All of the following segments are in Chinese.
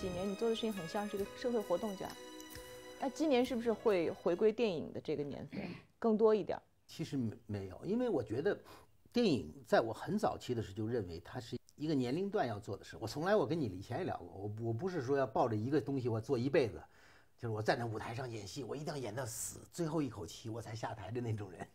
几年你做的事情很像是一个社会活动家，那今年是不是会回归电影的这个年份更多一点？其实没没有，因为我觉得电影在我很早期的时候就认为它是一个年龄段要做的事。我从来我跟你以前也聊过，我我不是说要抱着一个东西我做一辈子，就是我站在舞台上演戏，我一定要演到死最后一口气我才下台的那种人。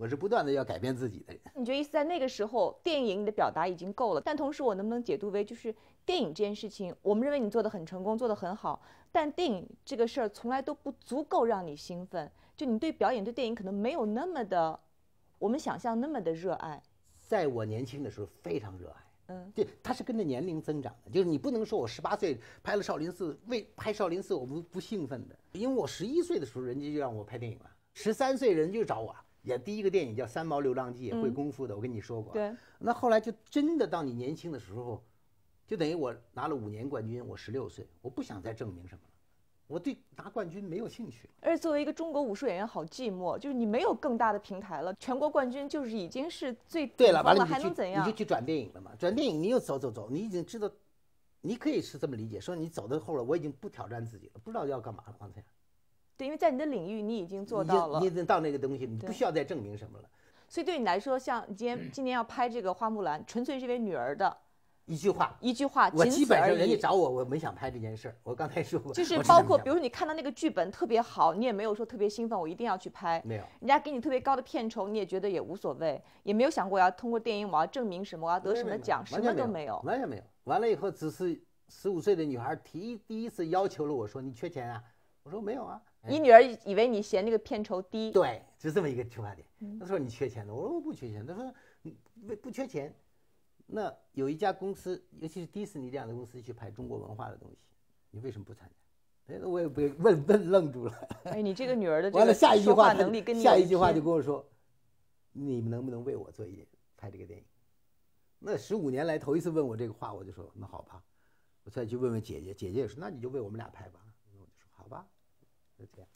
我是不断的要改变自己的人。你觉得意思在那个时候，电影你的表达已经够了，但同时我能不能解读为就是电影这件事情，我们认为你做的很成功，做的很好，但电影这个事儿从来都不足够让你兴奋。就你对表演对电影可能没有那么的，我们想象那么的热爱。在我年轻的时候非常热爱，嗯，对，他是跟着年龄增长的，就是你不能说我十八岁拍了少林寺，为拍少林寺我不不兴奋的，因为我十一岁的时候人家就让我拍电影了，十三岁人就找我。演第一个电影叫《三毛流浪记》，会功夫的，我跟你说过。对。那后来就真的，到你年轻的时候，就等于我拿了五年冠军，我十六岁，我不想再证明什么了，我对拿冠军没有兴趣了。而且作为一个中国武术演员，好寂寞，就是你没有更大的平台了。全国冠军就是已经是最……对了，完了你样？你就去转电影了嘛？转电影你又走走走，你已经知道，你可以是这么理解：说你走到后了，我已经不挑战自己了，不知道要干嘛了，刚才。对，因为在你的领域，你已经做到了。你已经到那个东西，你不需要再证明什么了。所以对你来说，像今天今年要拍这个《花木兰》，纯粹是因为女儿的 一句话。一句话，我基本上人家找我，我没想拍这件事儿。我刚才说过，就是包括，比如说你看到那个剧本特别好，你也没有说特别兴奋，我一定要去拍。没有。人家给你特别高的片酬，你也觉得也无所谓，也没有想过要通过电影，我要证明什么，我要得什么奖，什么都没有。完全没有。完了以后，只是十五岁的女孩提第一次要求了，我说你缺钱啊。我说没有啊，你女儿以为你嫌这个片酬低？对，就这么一个出发点。她说你缺钱的，我说我不缺钱。她说不不缺钱。那有一家公司，尤其是迪士尼这样的公司去拍中国文化的东西，你为什么不参加？哎，我也被问问愣住了。哎，你这个女儿的这个下一句话能力，跟你下一句话就跟我说，你们能不能为我做一点拍这个电影？那十五年来头一次问我这个话，我就说那好吧。我再去问问姐姐，姐姐也说那你就为我们俩拍吧。这样，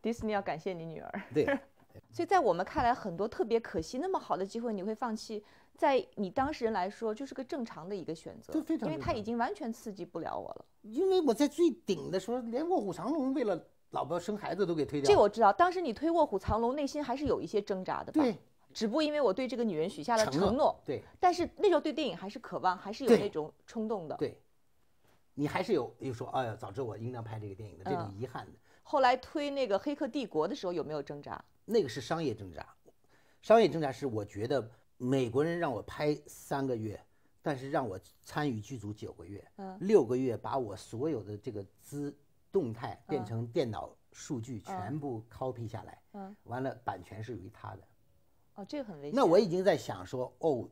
迪士尼要感谢你女儿。对，所以在我们看来，很多特别可惜，那么好的机会你会放弃，在你当事人来说就是个正常的一个选择。非常，因为他已经完全刺激不了我了。因为我在最顶的时候，连卧虎藏龙为了老婆生孩子都给推掉。这我知道，当时你推卧虎藏龙，内心还是有一些挣扎的。对，只不过因为我对这个女人许下了承诺。对，但是那时候对电影还是渴望，还是有那种冲动的。对，你还是有又说，哎呀，早知我应当拍这个电影的这种遗憾的。后来推那个《黑客帝国》的时候有没有挣扎？那个是商业挣扎，商业挣扎是我觉得美国人让我拍三个月，但是让我参与剧组九个月，嗯，六个月把我所有的这个资动态变成电脑数据全部 copy 下来，嗯，完了版权是属于他的，哦，这个很危险。那我已经在想说，哦，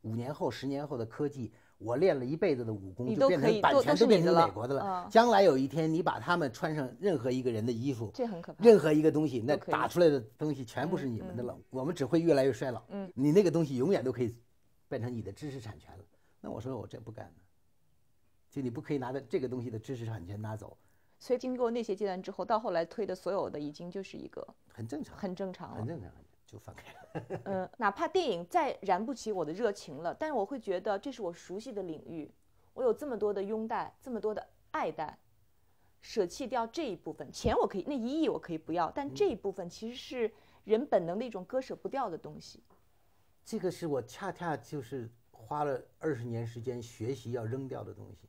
五年后、十年后的科技。我练了一辈子的武功，就变成版权都变成美国的了。将来有一天，你把他们穿上任何一个人的衣服，这很可怕。任何一个东西，那打出来的东西全部是你们的了。我们只会越来越衰老。嗯，你那个东西永远都可以变成你的知识产权了。那我说我这不干了，就你不可以拿着这个东西的知识产权拿走。所以经过那些阶段之后，到后来推的所有的已经就是一个很正常，很正常，很正常。就放开了。嗯，哪怕电影再燃不起我的热情了，但是我会觉得这是我熟悉的领域，我有这么多的拥戴，这么多的爱戴，舍弃掉这一部分钱我可以，那一亿我可以不要，但这一部分其实是人本能的一种割舍不掉的东西。这个是我恰恰就是花了二十年时间学习要扔掉的东西。